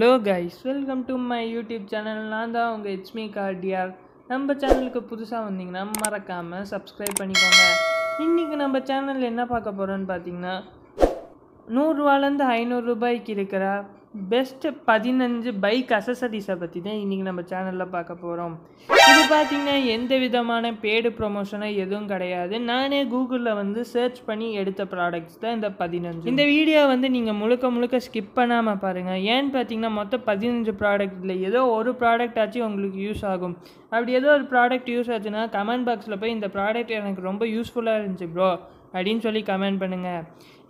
hello guys welcome to my YouTube channel நான் தான் உங்கள் ஹெச்மி கார்டியார் நம்ம சேனலுக்கு புதுசாக வந்தீங்கன்னா மறக்காமல் சப்ஸ்கிரைப் பண்ணிக்கோங்க இன்றைக்கி நம்ம சேனலில் என்ன பார்க்க போகிறோன்னு பார்த்தீங்கன்னா நூறுரூவாலேருந்து ஐநூறுரூபாய்க்கு இருக்கிற பெஸ்ட் பதினஞ்சு பைக் அசசரிஸை பற்றி தான் இன்றைக்கி நம்ம சேனலில் பார்க்க போகிறோம் இது பார்த்திங்கன்னா எந்த விதமான பேடு ப்ரொமோஷனாக எதுவும் கிடையாது நானே கூகுளில் வந்து சர்ச் பண்ணி எடுத்த ப்ராடக்ட்ஸ் தான் இந்த பதினஞ்சு இந்த வீடியோ வந்து நீங்கள் முழுக்க முழுக்க ஸ்கிப் பண்ணாமல் பாருங்கள் ஏன்னு பார்த்தீங்கன்னா மொத்தம் பதினஞ்சு ப்ராடக்ட்டில் ஏதோ ஒரு ப்ராடக்ட் ஆச்சு உங்களுக்கு யூஸ் ஆகும் அப்படி ஏதோ ஒரு ப்ராடக்ட் யூஸ் ஆச்சுன்னா கமெண்ட் பாக்ஸில் போய் இந்த ப்ராடக்ட் எனக்கு ரொம்ப யூஸ்ஃபுல்லாக இருந்துச்சு ப்ரோ அப்படின்னு சொல்லி கமெண்ட் பண்ணுங்கள்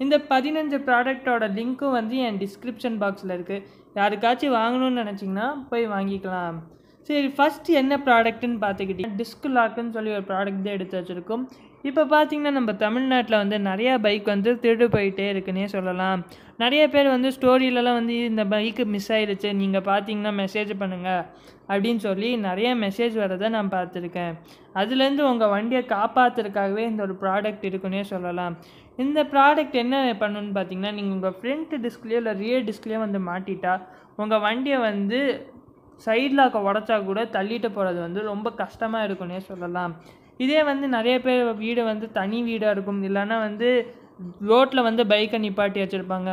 இந்த பதினஞ்சு ப்ராடக்டோட லிங்க்கும் வந்து என் டிஸ்கிரிப்ஷன் பாக்ஸில் இருக்குது யாருக்காச்சும் வாங்கணும்னு நினச்சிங்கன்னா போய் வாங்கிக்கலாம் சரி ஃபஸ்ட்டு என்ன ப்ராடக்ட்டுன்னு பார்த்துக்கிட்டிங்க டிஸ்க் லாக்குன்னு சொல்லி ஒரு ப்ராடக்ட் தான் எடுத்து வச்சுருக்கோம் இப்போ பார்த்தீங்கன்னா நம்ம தமிழ்நாட்டில் வந்து நிறையா பைக் வந்து திருடு போயிட்டே இருக்குன்னே சொல்லலாம் நிறைய பேர் வந்து ஸ்டோரியிலலாம் வந்து இந்த பைக்கு மிஸ் ஆயிடுச்சு நீங்கள் பார்த்தீங்கன்னா மெசேஜ் பண்ணுங்கள் அப்படின்னு சொல்லி நிறைய மெசேஜ் வரதை நான் பார்த்துருக்கேன் அதுலேருந்து உங்கள் வண்டியை காப்பாற்றுறதுக்காகவே இந்த ஒரு ப்ராடக்ட் இருக்குன்னே சொல்லலாம் இந்த ப்ராடக்ட் என்ன பண்ணணுன்னு பார்த்தீங்கன்னா நீங்கள் உங்கள் ஃப்ரண்ட்டு டிஸ்க்லேயோ இல்லை ரியர் டிஸ்க்லேயோ வந்து மாட்டிட்டா உங்கள் வண்டியை வந்து சைடில் உடச்சா கூட தள்ளிட்டு போகிறது வந்து ரொம்ப கஷ்டமாக இருக்கும்னே சொல்லலாம் இதே வந்து நிறைய பேர் வீடு வந்து தனி வீடாக இருக்கும் இல்லைன்னா வந்து ரோட்டில் வந்து பைக்கை நிப்பாட்டி வச்சுருப்பாங்க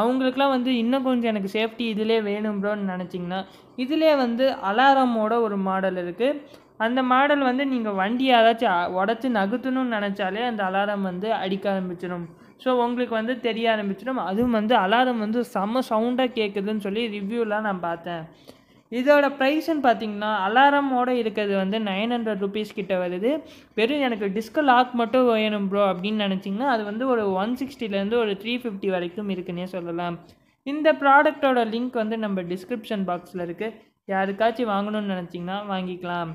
அவங்களுக்குலாம் வந்து இன்னும் கொஞ்சம் எனக்கு சேஃப்டி இதிலே வேணும் ப்ரோன்னு நினச்சிங்கன்னா இதிலே வந்து அலாரமோட ஒரு மாடல் இருக்குது அந்த மாடல் வந்து நீங்கள் வண்டி யாராச்சும் உடச்சி நகுத்தணும்னு நினச்சாலே அந்த அலாரம் வந்து அடிக்க ஆரம்பிச்சிடும் ஸோ உங்களுக்கு வந்து தெரிய ஆரம்பிச்சிடும் அதுவும் வந்து அலாரம் வந்து செம்ம சவுண்டாக கேட்குதுன்னு சொல்லி ரிவ்யூலாம் நான் பார்த்தேன் இதோட ப்ரைஸ்ன்னு பார்த்தீங்கன்னா அலாரமோடு இருக்கிறது வந்து நைன் ஹண்ட்ரட் ருபீஸ் கிட்ட வருது வெறும் எனக்கு டிஸ்க லாக் மட்டும் வேணும் ப்ரோ அப்படின்னு நினச்சிங்கன்னா அது வந்து ஒரு ஒன் சிக்ஸ்டிலேருந்து ஒரு த்ரீ ஃபிஃப்டி வரைக்கும் இருக்குன்னே சொல்லலாம் இந்த ப்ராடக்டோட லிங்க் வந்து நம்ம டிஸ்கிரிப்ஷன் பாக்ஸில் இருக்குது யாருக்காச்சும் வாங்கணும்னு நினச்சிங்கன்னா வாங்கிக்கலாம்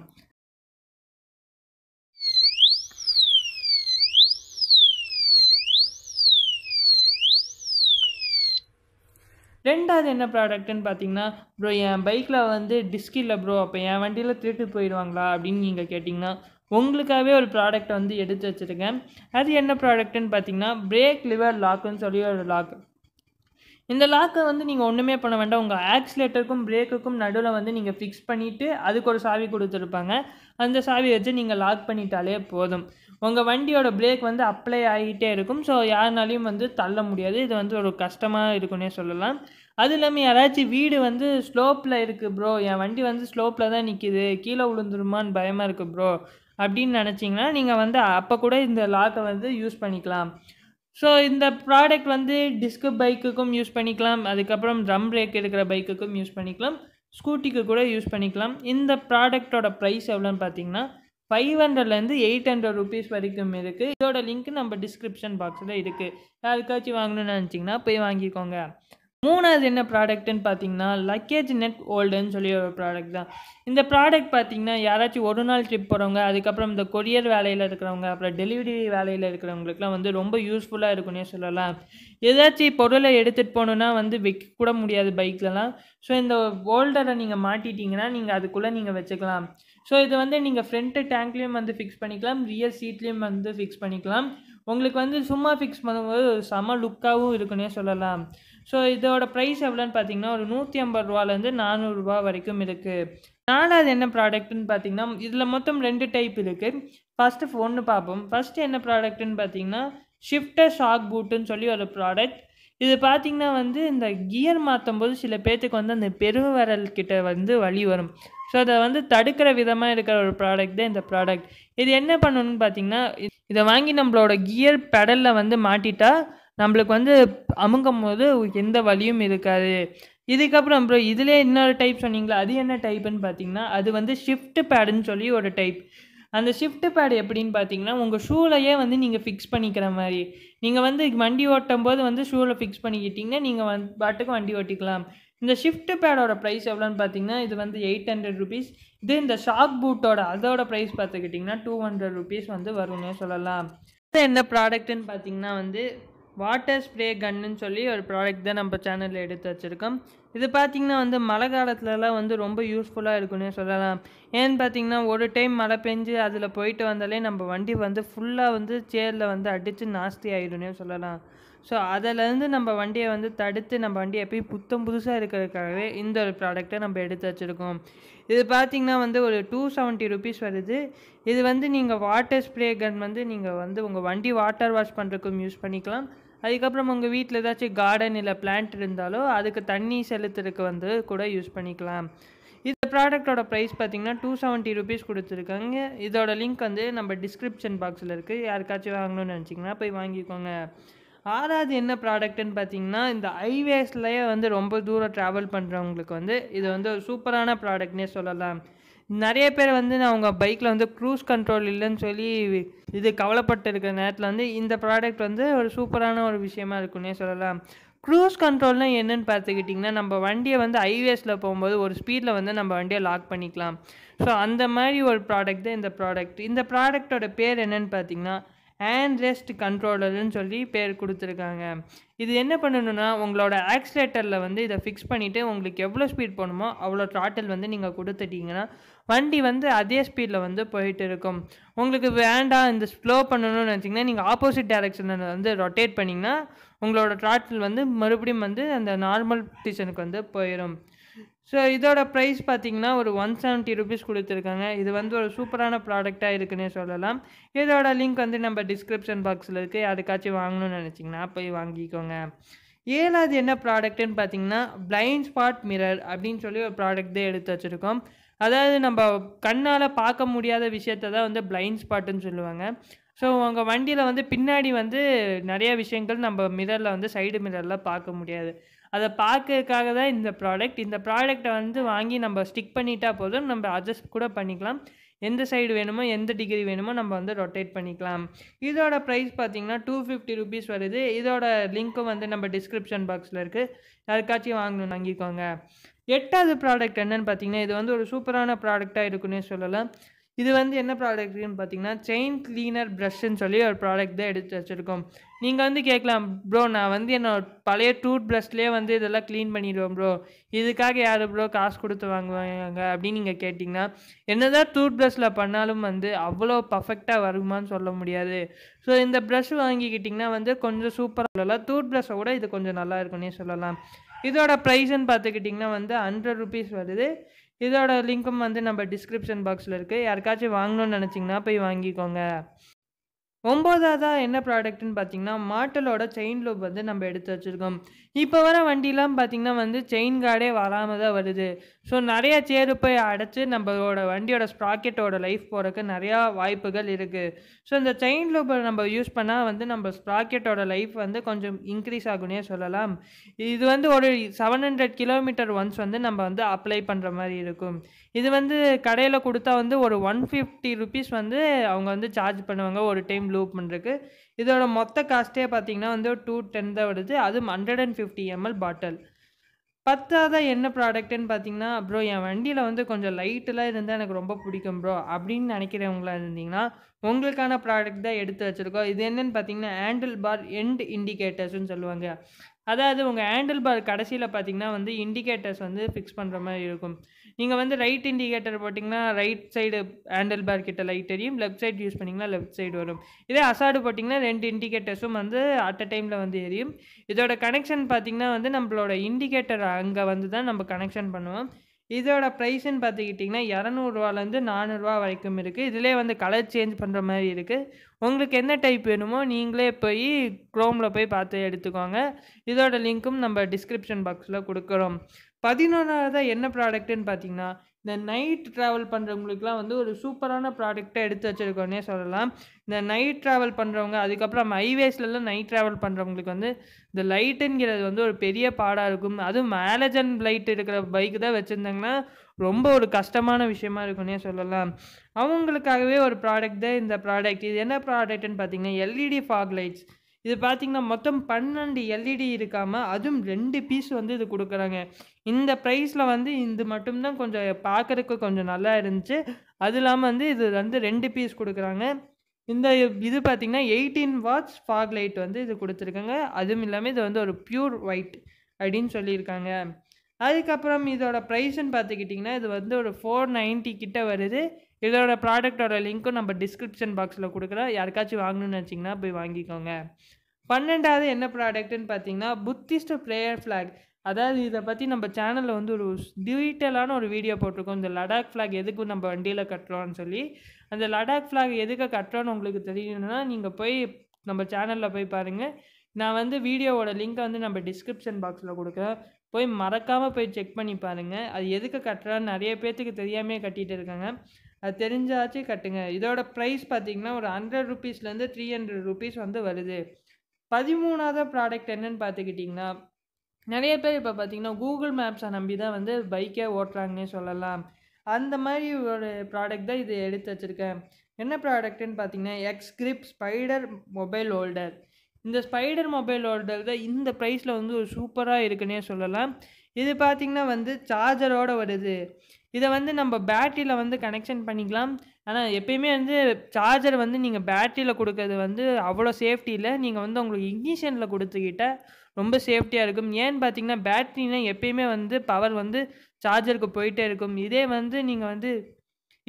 ரெண்டாவது என்ன ப்ராடக்ட்டுன்னு பார்த்தீங்கன்னா ப்ரோ என் பைக்கில் வந்து டிஸ்க் இல்லை ப்ரோ அப்போ என் வண்டியில் திருட்டு போயிடுவாங்களா அப்படின்னு நீங்கள் கேட்டிங்கன்னா உங்களுக்காகவே ஒரு ப்ராடக்ட் வந்து எடுத்து வச்சுருக்கேன் அது என்ன ப்ராடக்ட்டுன்னு பார்த்தீங்கன்னா பிரேக் லிவர் லாக்குன்னு சொல்லி ஒரு லாக் இந்த லாக்கை வந்து நீங்கள் ஒன்றுமே பண்ண வேண்டாம் உங்கள் ஆக்சிலேட்டருக்கும் பிரேக்குக்கும் நடுவில் வந்து நீங்கள் ஃபிக்ஸ் பண்ணிவிட்டு அதுக்கு ஒரு சாவி கொடுத்துருப்பாங்க அந்த சாவி வச்சு நீங்கள் லாக் பண்ணிட்டாலே போதும் உங்கள் வண்டியோட பிரேக் வந்து அப்ளை ஆகிட்டே இருக்கும் ஸோ யாருனாலையும் வந்து தள்ள முடியாது இது வந்து ஒரு கஷ்டமாக இருக்குன்னே சொல்லலாம் அது இல்லாமல் யாராச்சும் வீடு வந்து ஸ்லோப்பில் இருக்குது ப்ரோ என் வண்டி வந்து ஸ்லோப்பில் தான் நிற்கிது கீழே விழுந்துருமான்னு பயமாக இருக்குது ப்ரோ அப்படின்னு நினச்சிங்கன்னா நீங்கள் வந்து அப்போ கூட இந்த லாக்கை வந்து யூஸ் பண்ணிக்கலாம் ஸோ இந்த ப்ராடக்ட் வந்து டிஸ்கு பைக்குக்கும் யூஸ் பண்ணிக்கலாம் அதுக்கப்புறம் ட்ரம் பிரேக் இருக்கிற பைக்குக்கும் யூஸ் பண்ணிக்கலாம் ஸ்கூட்டிக்கு கூட யூஸ் பண்ணிக்கலாம் இந்த ப்ராடக்டோட ப்ரைஸ் எவ்வளோன்னு பார்த்தீங்கன்னா ஃபைவ் ஹண்ட்ரட்லேருந்து எயிட் ஹண்ட்ரட் ருபீஸ் வரைக்கும் இருக்குது இதோட லிங்க் நம்ம டிஸ்கிரிப்ஷன் பாக்ஸில் இருக்குது யாருக்காச்சும் வாங்கணும்னு நினச்சிங்கன்னா போய் வாங்கிக்கோங்க மூணாவது என்ன ப்ராடக்ட்டுன்னு பார்த்தீங்கன்னா லக்கேஜ் நெட் ஓல்டுன்னு சொல்லி ஒரு ப்ராடக்ட் தான் இந்த ப்ராடக்ட் பார்த்தீங்கன்னா யாராச்சும் ஒரு நாள் ட்ரிப் போகிறவங்க அதுக்கப்புறம் இந்த கொரியர் வேலையில் இருக்கிறவங்க அப்புறம் டெலிவரி வேலையில் இருக்கிறவங்களுக்குலாம் வந்து ரொம்ப யூஸ்ஃபுல்லாக இருக்குன்னே சொல்லலாம் ஏதாச்சும் பொருளை எடுத்துகிட்டு போகணுன்னா வந்து வைக்க கூட முடியாது பைக்லலாம் ஸோ இந்த ஓல்டரை நீங்கள் மாட்டிட்டீங்கன்னா நீங்கள் அதுக்குள்ளே நீங்கள் வச்சுக்கலாம் ஸோ இது வந்து நீங்கள் ஃப்ரண்ட்டு டேங்க்லேயும் வந்து ஃபிக்ஸ் பண்ணிக்கலாம் ரியர் சீட்லேயும் வந்து ஃபிக்ஸ் பண்ணிக்கலாம் உங்களுக்கு வந்து சும்மா ஃபிக்ஸ் பண்ணும்போது செம லுக்காகவும் இருக்குன்னே சொல்லலாம் ஸோ இதோட ப்ரைஸ் எவ்வளோன்னு பார்த்தீங்கன்னா ஒரு நூற்றி ஐம்பது ரூபாலேருந்து நானூறுரூவா வரைக்கும் இருக்குது நாலாவது என்ன ப்ராடக்ட்னு பார்த்தீங்கன்னா இதில் மொத்தம் ரெண்டு டைப் இருக்குது ஃபஸ்ட்டு ஒன்று பார்ப்போம் ஃபஸ்ட்டு என்ன ப்ராடக்ட்னு பார்த்தீங்கன்னா ஷிஃப்டர் ஷாக் பூட்டுன்னு சொல்லி ஒரு ப்ராடக்ட் இது பார்த்திங்கன்னா வந்து இந்த கியர் மாற்றும் போது சில பேர்த்துக்கு வந்து அந்த பெருவரல் கிட்ட வந்து வழி வரும் ஸோ அதை வந்து தடுக்கிற விதமாக இருக்கிற ஒரு ப்ராடக்ட் தான் இந்த ப்ராடக்ட் இது என்ன பண்ணணும்னு பார்த்தீங்கன்னா இதை வாங்கி நம்மளோட கியர் பெடலில் வந்து மாட்டிட்டா நம்மளுக்கு வந்து அமுங்கும் போது எந்த வலியும் இருக்காது இதுக்கப்புறம் அப்புறம் இதிலே இன்னொரு டைப் சொன்னீங்களா அது என்ன டைப்புன்னு பார்த்தீங்கன்னா அது வந்து ஷிஃப்ட் பேடுன்னு சொல்லி ஒரு டைப் அந்த ஷிஃப்ட் பேடு எப்படின்னு பார்த்தீங்கன்னா உங்கள் ஷூலையே வந்து நீங்கள் ஃபிக்ஸ் பண்ணிக்கிற மாதிரி நீங்கள் வந்து வண்டி ஓட்டும் போது வந்து ஷூவில் ஃபிக்ஸ் பண்ணிக்கிட்டிங்கன்னா நீங்கள் வந் பாட்டுக்கு வண்டி ஓட்டிக்கலாம் இந்த ஷிஃப்ட் பேடோட ப்ரைஸ் எவ்வளோன்னு பார்த்தீங்கன்னா இது வந்து எயிட் ஹண்ட்ரட் ருபீஸ் இது இந்த ஷாக் பூட்டோட அதோட ப்ரைஸ் பார்த்துக்கிட்டிங்கன்னா டூ ஹண்ட்ரட் ருபீஸ் வந்து வரும்னே சொல்லலாம் என்ன ப்ராடக்ட்டுன்னு பார்த்தீங்கன்னா வந்து வாட்டர் ஸ்ப்ரே கன்னுன்னு சொல்லி ஒரு ப்ராடக்ட் தான் நம்ம சேனலில் எடுத்து வச்சுருக்கோம் இது பார்த்திங்கன்னா வந்து மழை காலத்துலலாம் வந்து ரொம்ப யூஸ்ஃபுல்லாக இருக்குன்னே சொல்லலாம் ஏன்னு பார்த்திங்கன்னா ஒரு டைம் மழை பெஞ்சு அதில் போயிட்டு வந்தாலே நம்ம வண்டி வந்து ஃபுல்லாக வந்து சேரில் வந்து அடித்து நாஸ்தி ஆகிடும்னே சொல்லலாம் ஸோ அதிலேருந்து நம்ம வண்டியை வந்து தடுத்து நம்ம வண்டியை எப்பயும் புத்தம் புதுசாக இருக்கிறதுக்காகவே இந்த ஒரு ப்ராடக்ட்டை நம்ம எடுத்து வச்சுருக்கோம் இது பார்த்திங்கன்னா வந்து ஒரு டூ செவன்ட்டி ருபீஸ் வருது இது வந்து நீங்கள் வாட்டர் ஸ்ப்ரே கன் வந்து நீங்கள் வந்து உங்கள் வண்டி வாட்டர் வாஷ் பண்ணுறதுக்கும் யூஸ் பண்ணிக்கலாம் அதுக்கப்புறம் உங்கள் வீட்டில் ஏதாச்சும் கார்டன் இல்லை பிளான்ட் இருந்தாலோ அதுக்கு தண்ணி செலுத்துறதுக்கு வந்து கூட யூஸ் பண்ணிக்கலாம் இந்த ப்ராடக்டோட ப்ரைஸ் பார்த்தீங்கன்னா டூ செவன்ட்டி ருபீஸ் கொடுத்துருக்காங்க இதோட லிங்க் வந்து நம்ம டிஸ்கிரிப்ஷன் பாக்ஸில் இருக்குது யாருக்காச்சும் வாங்கணும்னு நினச்சிங்கன்னா போய் வாங்கிக்கோங்க ஆறாவது என்ன ப்ராடக்ட்டுன்னு பார்த்தீங்கன்னா இந்த ஹைவேஸ்லேயே வந்து ரொம்ப தூரம் ட்ராவல் பண்ணுறவங்களுக்கு வந்து இது வந்து ஒரு சூப்பரான ப்ராடக்ட்னே சொல்லலாம் நிறைய பேர் வந்து நான் அவங்க பைக்கில் வந்து க்ரூஸ் கண்ட்ரோல் இல்லைன்னு சொல்லி இது கவலைப்பட்டு இருக்கிற நேரத்தில் வந்து இந்த ப்ராடக்ட் வந்து ஒரு சூப்பரான ஒரு விஷயமா இருக்குன்னே சொல்லலாம் க்ரூஸ் கண்ட்ரோல்னால் என்னென்னு பார்த்துக்கிட்டிங்கன்னா நம்ம வண்டியை வந்து ஹைவேஸில் போகும்போது ஒரு ஸ்பீடில் வந்து நம்ம வண்டியை லாக் பண்ணிக்கலாம் ஸோ அந்த மாதிரி ஒரு ப்ராடக்ட் தான் இந்த ப்ராடக்ட் இந்த ப்ராடக்டோட பேர் என்னென்னு பார்த்தீங்கன்னா ஹேண்ட் ரெஸ்ட் கண்ட்ரோலர்னு சொல்லி பேர் கொடுத்துருக்காங்க இது என்ன பண்ணணும்னா உங்களோட ஆக்சிலேட்டரில் வந்து இதை ஃபிக்ஸ் பண்ணிவிட்டு உங்களுக்கு எவ்வளோ ஸ்பீட் போகணுமோ அவ்வளோ ட்ராட்டில் வந்து நீங்கள் கொடுத்துட்டீங்கன்னா வண்டி வந்து அதே ஸ்பீடில் வந்து போயிட்டு இருக்கும் உங்களுக்கு வேண்டாம் இந்த ஸ்லோ பண்ணணும்னு நினச்சிங்கன்னா நீங்கள் ஆப்போசிட் டேரெக்ஷனில் வந்து ரொட்டேட் பண்ணிங்கன்னா உங்களோட ட்ராட்டில் வந்து மறுபடியும் வந்து அந்த நார்மல் பொசிஷனுக்கு வந்து போயிடும் ஸோ இதோட ப்ரைஸ் பார்த்தீங்கன்னா ஒரு ஒன் செவன்ட்டி ருபீஸ் கொடுத்துருக்காங்க இது வந்து ஒரு சூப்பரான ப்ராடக்டாக இருக்குன்னே சொல்லலாம் இதோட லிங்க் வந்து நம்ம டிஸ்கிரிப்ஷன் பாக்ஸில் இருக்குது அதுக்காச்சும் வாங்கணும்னு நினச்சிங்கன்னா போய் வாங்கிக்கோங்க ஏழாவது என்ன ப்ராடக்ட்டுன்னு பார்த்தீங்கன்னா பிளைண்ட் ஸ்பாட் மிரர் அப்படின்னு சொல்லி ஒரு ப்ராடக்ட் தான் எடுத்து வச்சுருக்கோம் அதாவது நம்ம கண்ணால் பார்க்க முடியாத விஷயத்த தான் வந்து பிளைண்ட் ஸ்பாட்டுன்னு சொல்லுவாங்க ஸோ உங்கள் வண்டியில் வந்து பின்னாடி வந்து நிறைய விஷயங்கள் நம்ம மிரரில் வந்து சைடு மிரரில் பார்க்க முடியாது அதை பார்க்கறதுக்காக தான் இந்த ப்ராடக்ட் இந்த ப்ராடக்டை வந்து வாங்கி நம்ம ஸ்டிக் பண்ணிட்டா போதும் நம்ம அட்ஜஸ்ட் கூட பண்ணிக்கலாம் எந்த சைடு வேணுமோ எந்த டிகிரி வேணுமோ நம்ம வந்து ரொட்டேட் பண்ணிக்கலாம் இதோட ப்ரைஸ் பார்த்தீங்கன்னா டூ ஃபிஃப்டி ருபீஸ் வருது இதோட லிங்க்கும் வந்து நம்ம டிஸ்கிரிப்ஷன் பாக்ஸில் இருக்குது யாருக்காச்சும் வாங்கணும் வாங்கிக்கோங்க எட்டாவது ப்ராடக்ட் என்னென்னு பார்த்தீங்கன்னா இது வந்து ஒரு சூப்பரான ப்ராடக்டாக இருக்குன்னு சொல்லலாம் இது வந்து என்ன ப்ராடக்ட்னு பார்த்தீங்கன்னா செயின் கிளீனர் ப்ரஷ்ன்னு சொல்லி ஒரு ப்ராடக்ட் தான் எடுத்து வச்சுருக்கோம் நீங்கள் வந்து கேட்கலாம் ப்ரோ நான் வந்து என்னோட பழைய டூத் ப்ரஷ்லேயே வந்து இதெல்லாம் க்ளீன் பண்ணிடுவேன் ப்ரோ இதுக்காக யார் ப்ரோ காசு கொடுத்து வாங்குவாங்க அப்படின்னு நீங்கள் கேட்டிங்கன்னா என்ன தான் டூத் ப்ரஷில் பண்ணாலும் வந்து அவ்வளோ பர்ஃபெக்டாக வருமானு சொல்ல முடியாது ஸோ இந்த ப்ரஷ் வாங்கிக்கிட்டிங்கன்னா வந்து கொஞ்சம் சூப்பராக சொல்லலாம் டூத் ப்ரஷ்ஷை கூட இது கொஞ்சம் நல்லா இருக்குன்னே சொல்லலாம் இதோட ப்ரைஸ்ன்னு பார்த்துக்கிட்டிங்கன்னா வந்து ஹண்ட்ரட் ருபீஸ் வருது இதோட லிங்க்கும் வந்து நம்ம டிஸ்கிரிப்ஷன் பாக்ஸில் இருக்குது யாருக்காச்சும் வாங்கணும்னு நினச்சிங்கன்னா போய் வாங்கிக்கோங்க ஒம்போதாவதாக என்ன ப்ராடக்ட்னு பார்த்தீங்கன்னா மாட்டலோட செயின் லூப் வந்து நம்ம எடுத்து வச்சுருக்கோம் இப்போ வர வண்டிலாம் பார்த்திங்கன்னா வந்து செயின் கார்டே வராமல் தான் வருது ஸோ நிறைய சேருப்பை அடைச்சி நம்மளோட வண்டியோட ஸ்ப்ராக்கெட்டோட லைஃப் போகிறதுக்கு நிறையா வாய்ப்புகள் இருக்குது ஸோ இந்த செயின் லூப்பை நம்ம யூஸ் பண்ணால் வந்து நம்ம ஸ்ப்ராக்கெட்டோட லைஃப் வந்து கொஞ்சம் இன்க்ரீஸ் ஆகுனே சொல்லலாம் இது வந்து ஒரு செவன் ஹண்ட்ரட் கிலோமீட்டர் ஒன்ஸ் வந்து நம்ம வந்து அப்ளை பண்ணுற மாதிரி இருக்கும் இது வந்து கடையில் கொடுத்தா வந்து ஒரு ஒன் ஃபிஃப்டி ருபீஸ் வந்து அவங்க வந்து சார்ஜ் பண்ணுவாங்க ஒரு டைம் லூப் பண்ணுறதுக்கு இதோட மொத்த காஸ்ட்டே பார்த்தீங்கன்னா வந்து டூ டென் தான் வருது அதுவும் hundred and fifty ML bottle பத்தாத என்ன ப்ராடக்ட்டுன்னு பார்த்தீங்கன்னா ப்ரோ என் வண்டியில் வந்து கொஞ்சம் லைட்டெலாம் இருந்தால் எனக்கு ரொம்ப பிடிக்கும் ப்ரோ அப்படின்னு நினைக்கிறவங்களா இருந்தீங்கன்னா உங்களுக்கான ப்ராடக்ட் தான் எடுத்து வச்சுருக்கோம் இது என்னென்னு பார்த்தீங்கன்னா ஹேண்டில் பார் எண்ட் இண்டிகேட்டர்ஸ்னு சொல்லுவாங்க அதாவது உங்கள் ஹேண்டில் பார் கடைசியில் பார்த்தீங்கன்னா வந்து இண்டிகேட்டர்ஸ் வந்து ஃபிக்ஸ் பண்ணுற மாதிரி இருக்கும் நீங்கள் வந்து ரைட் இண்டிகேட்டர் போட்டிங்கன்னா ரைட் சைடு ஹேண்டில் பார் கிட்ட லைட் தெரியும் லெஃப்ட் சைடு யூஸ் பண்ணிங்கன்னா லெஃப்ட் சைடு வரும் இதே அசாடு போட்டிங்கன்னா ரெண்டு இண்டிகேட்டர்ஸும் வந்து அட் அ டைமில் வந்து எரியும் இதோட கனெக்ஷன் பார்த்திங்கன்னா வந்து நம்மளோட இண்டிகேட்டர் அங்கே வந்து தான் நம்ம கனெக்ஷன் பண்ணுவோம் இதோட ப்ரைஸுன்னு பார்த்துக்கிட்டிங்கன்னா இரநூறுவாலேருந்து நானூறுரூவா வரைக்கும் இருக்குது இதிலே வந்து கலர் சேஞ்ச் பண்ணுற மாதிரி இருக்குது உங்களுக்கு என்ன டைப் வேணுமோ நீங்களே போய் க்ரோமில் போய் பார்த்து எடுத்துக்கோங்க இதோட லிங்க்கும் நம்ம டிஸ்கிரிப்ஷன் பாக்ஸில் கொடுக்குறோம் பதினொன்றாவதாக என்ன ப்ராடக்ட்டுன்னு பார்த்தீங்கன்னா இந்த நைட் ட்ராவல் பண்ணுறவங்களுக்குலாம் வந்து ஒரு சூப்பரான ப்ராடக்டாக எடுத்து வச்சுருக்கோன்னே சொல்லலாம் இந்த நைட் ட்ராவல் பண்ணுறவங்க அதுக்கப்புறம் நம்ம ஹைவேஸ்லலாம் நைட் ட்ராவல் பண்ணுறவங்களுக்கு வந்து இந்த லைட்டுங்கிறது வந்து ஒரு பெரிய பாடாக இருக்கும் அதுவும் மேலஜன் லைட் இருக்கிற பைக்கு தான் வச்சுருந்தாங்கன்னா ரொம்ப ஒரு கஷ்டமான விஷயமா இருக்குன்னே சொல்லலாம் அவங்களுக்காகவே ஒரு ப்ராடக்ட் தான் இந்த ப்ராடக்ட் இது என்ன ப்ராடக்ட்னு பார்த்தீங்கன்னா எல்இடி ஃபாக் லைட்ஸ் இது பார்த்தீங்கன்னா மொத்தம் பன்னெண்டு எல்இடி e இருக்காமல் அதுவும் ரெண்டு பீஸ் வந்து இது கொடுக்குறாங்க இந்த ப்ரைஸில் வந்து இது மட்டும்தான் கொஞ்சம் பார்க்குறக்கு கொஞ்சம் நல்லா இருந்துச்சு அது இல்லாமல் வந்து இது வந்து ரெண்டு பீஸ் கொடுக்குறாங்க இந்த இது பார்த்திங்கன்னா எயிட்டீன் வாட்ச் ஃபாக் லைட் வந்து இது கொடுத்துருக்காங்க அதுவும் இல்லாமல் இது வந்து ஒரு ப்யூர் ஒயிட் அப்படின்னு சொல்லியிருக்காங்க அதுக்கப்புறம் இதோட ப்ரைஸ்ன்னு பார்த்துக்கிட்டிங்கன்னா இது வந்து ஒரு ஃபோர் நைன்ட்டி கிட்டே வருது இதோட ப்ராடக்டோட லிங்க்கும் நம்ம டிஸ்கிரிப்ஷன் பாக்ஸில் கொடுக்குற யாருக்காச்சும் வாங்கணும்னு வச்சிங்கன்னா போய் வாங்கிக்கோங்க பன்னெண்டாவது என்ன ப்ராடக்ட்னு பார்த்தீங்கன்னா புத்திஸ்ட் ப்ரேயர் ஃப்ளாக் அதாவது இதை பற்றி நம்ம சேனலில் வந்து ஒரு டீட்டெயிலான ஒரு வீடியோ போட்டிருக்கோம் இந்த லடாக் ஃப்ளாக் எதுக்கு நம்ம வண்டியில் கட்டுறோம்னு சொல்லி அந்த லடாக் ஃப்ளாக் எதுக்கு கட்டுறோன்னு உங்களுக்கு தெரியணும்னா நீங்கள் போய் நம்ம சேனலில் போய் பாருங்கள் நான் வந்து வீடியோவோட லிங்க்கை வந்து நம்ம டிஸ்கிரிப்ஷன் பாக்ஸில் கொடுக்குறேன் போய் மறக்காமல் போய் செக் பண்ணி பாருங்கள் அது எதுக்கு கட்டுறான்னு நிறைய பேர்த்துக்கு தெரியாமல் கட்டிகிட்டு இருக்காங்க அது தெரிஞ்சாச்சு கட்டுங்க இதோட ப்ரைஸ் பார்த்தீங்கன்னா ஒரு ஹண்ட்ரட் ருபீஸ்லேருந்து த்ரீ ஹண்ட்ரட் ருபீஸ் வந்து வருது பதிமூணாவது ப்ராடக்ட் என்னன்னு பார்த்துக்கிட்டிங்கன்னா நிறைய பேர் இப்போ பார்த்தீங்கன்னா கூகுள் மேப்ஸை நம்பி தான் வந்து பைக்கே ஓட்டுறாங்கன்னே சொல்லலாம் அந்த மாதிரி ஒரு ப்ராடக்ட் தான் இது எடுத்து வச்சுருக்கேன் என்ன ப்ராடக்ட்டுன்னு பார்த்தீங்கன்னா X grip spider mobile holder இந்த ஸ்பைடர் மொபைல் ஹோல்டர் தான் இந்த ப்ரைஸில் வந்து ஒரு சூப்பராக இருக்குன்னே சொல்லலாம் இது பார்த்திங்கன்னா வந்து சார்ஜரோடு வருது இதை வந்து நம்ம பேட்டரியில் வந்து கனெக்ஷன் பண்ணிக்கலாம் ஆனால் எப்பயுமே வந்து சார்ஜர் வந்து நீங்கள் பேட்டரியில் கொடுக்கறது வந்து அவ்வளோ சேஃப்டி இல்லை நீங்கள் வந்து உங்களுக்கு இக்னிஷனில் கொடுத்துக்கிட்டால் ரொம்ப சேஃப்டியாக இருக்கும் ஏன்னு பார்த்தீங்கன்னா பேட்டரினா எப்பயுமே வந்து பவர் வந்து சார்ஜருக்கு போயிட்டே இருக்கும் இதே வந்து நீங்கள் வந்து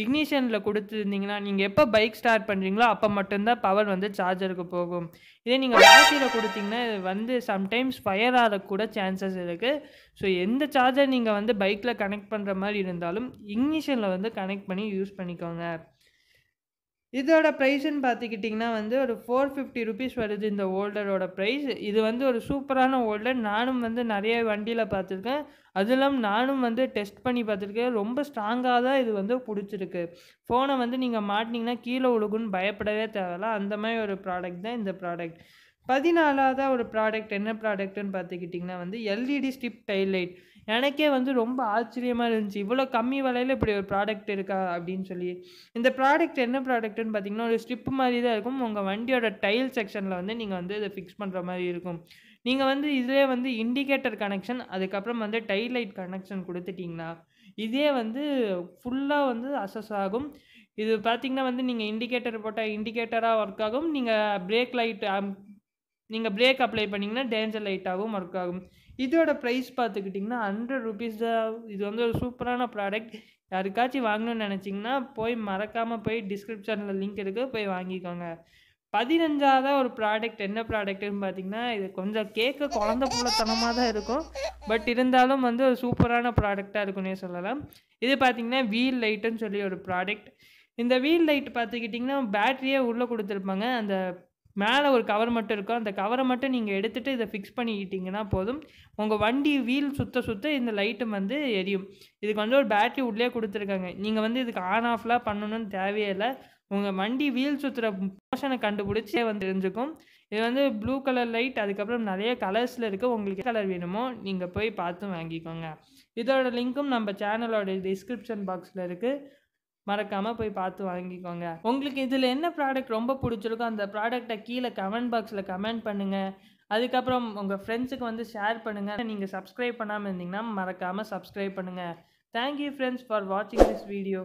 இக்னிஷியனில் கொடுத்துருந்தீங்கன்னா நீங்கள் எப்போ பைக் ஸ்டார்ட் பண்ணுறீங்களோ அப்போ மட்டும்தான் பவர் வந்து சார்ஜருக்கு போகும் இதே நீங்கள் பேட்டரியில் கொடுத்தீங்கன்னா இது வந்து சம்டைம்ஸ் ஃபயர் ஆகக்கூட சான்சஸ் இருக்குது ஸோ எந்த சார்ஜர் நீங்கள் வந்து பைக்கில் கனெக்ட் பண்ணுற மாதிரி இருந்தாலும் இக்னிஷியனில் வந்து கனெக்ட் பண்ணி யூஸ் பண்ணிக்கோங்க இதோட ப்ரைஸுன்னு பார்த்துக்கிட்டிங்கன்னா வந்து ஒரு ஃபோர் ஃபிஃப்டி ருபீஸ் வருது இந்த ஓல்டரோட ப்ரைஸ் இது வந்து ஒரு சூப்பரான ஓல்டர் நானும் வந்து நிறைய வண்டியில் பார்த்துருக்கேன் அதுவும் இல்லாமல் நானும் வந்து டெஸ்ட் பண்ணி பார்த்துருக்கேன் ரொம்ப ஸ்ட்ராங்காக தான் இது வந்து பிடிச்சிருக்கு ஃபோனை வந்து நீங்கள் மாட்டினீங்கன்னா கீழே உழுகுன்னு பயப்படவே தேவையில்ல அந்த மாதிரி ஒரு ப்ராடக்ட் தான் இந்த ப்ராடக்ட் பதினாலாவதாக ஒரு ப்ராடக்ட் என்ன ப்ராடக்ட்டுன்னு பார்த்துக்கிட்டிங்கன்னா வந்து எல்இடி ஸ்டிப் டைலைட் எனக்கே வந்து ரொம்ப ஆச்சரியமாக இருந்துச்சு இவ்வளோ கம்மி விலையில் இப்படி ஒரு ப்ராடக்ட் இருக்கா அப்படின்னு சொல்லி இந்த ப்ராடக்ட் என்ன ப்ராடக்ட்டுன்னு பார்த்தீங்கன்னா ஒரு ஸ்ட்ரிப் மாதிரி தான் இருக்கும் உங்கள் வண்டியோட டைல் செக்ஷனில் வந்து நீங்கள் வந்து இதை ஃபிக்ஸ் பண்ணுற மாதிரி இருக்கும் நீங்கள் வந்து இதிலே வந்து இண்டிகேட்டர் கனெக்ஷன் அதுக்கப்புறம் வந்து டைல் லைட் கனெக்ஷன் கொடுத்துட்டிங்கன்னா இதே வந்து ஃபுல்லாக வந்து அசஸ் ஆகும் இது பார்த்திங்கன்னா வந்து நீங்கள் இண்டிகேட்டர் போட்டால் இண்டிகேட்டராக ஒர்க் ஆகும் நீங்கள் பிரேக் லைட் நீங்கள் பிரேக் அப்ளை பண்ணிங்கன்னா டேஞ்சர் லைட்டாகவும் ஒர்க் ஆகும் இதோட ப்ரைஸ் பார்த்துக்கிட்டிங்கன்னா ஹண்ட்ரட் ருபீஸ் தான் இது வந்து ஒரு சூப்பரான ப்ராடக்ட் யாருக்காச்சும் வாங்கணும்னு நினச்சிங்கன்னா போய் மறக்காமல் போய் டிஸ்கிரிப்ஷனில் லிங்க் இருக்குது போய் வாங்கிக்கோங்க பதினஞ்சாவது ஒரு ப்ராடக்ட் என்ன ப்ராடக்ட்டுன்னு பார்த்தீங்கன்னா இது கொஞ்சம் கேட்க குழந்த போலத்தனமாக தான் இருக்கும் பட் இருந்தாலும் வந்து ஒரு சூப்பரான ப்ராடக்டாக இருக்கும்னே சொல்லலாம் இது பார்த்தீங்கன்னா வீல் லைட்டுன்னு சொல்லி ஒரு ப்ராடக்ட் இந்த வீல் லைட் பார்த்துக்கிட்டிங்கன்னா பேட்டரியே உள்ளே கொடுத்துருப்பாங்க அந்த மேலே ஒரு கவர் மட்டும் இருக்கும் அந்த கவரை மட்டும் நீங்கள் எடுத்துகிட்டு இதை ஃபிக்ஸ் பண்ணிக்கிட்டிங்கன்னா போதும் உங்கள் வண்டி வீல் சுற்ற சுற்ற இந்த லைட்டும் வந்து எரியும் இதுக்கு வந்து ஒரு பேட்டரி உள்ளே கொடுத்துருக்காங்க நீங்கள் வந்து இதுக்கு ஆன் ஆஃப்லாம் பண்ணணும்னு தேவையே இல்லை உங்கள் வண்டி வீல் சுற்றுற மோஷனை கண்டுபிடிச்சே வந்து தெரிஞ்சுக்கும் இது வந்து ப்ளூ கலர் லைட் அதுக்கப்புறம் நிறைய கலர்ஸில் இருக்குது உங்களுக்கு கலர் வேணுமோ நீங்கள் போய் பார்த்து வாங்கிக்கோங்க இதோட லிங்க்கும் நம்ம சேனலோட டிஸ்கிரிப்ஷன் பாக்ஸில் இருக்குது மறக்காமல் போய் பார்த்து வாங்கிக்கோங்க உங்களுக்கு இதில் என்ன ப்ராடக்ட் ரொம்ப பிடிச்சிருக்கோ அந்த ப்ராடக்டை கீழே கமெண்ட் பாக்ஸில் கமெண்ட் பண்ணுங்கள் அதுக்கப்புறம் உங்கள் ஃப்ரெண்ட்ஸுக்கு வந்து ஷேர் பண்ணுங்கள் நீங்கள் சப்ஸ்கிரைப் பண்ணாமல் இருந்தீங்கன்னா மறக்காமல் சப்ஸ்கிரைப் பண்ணுங்கள் தேங்க்யூ ஃப்ரெண்ட்ஸ் ஃபார் வாட்சிங் திஸ் வீடியோ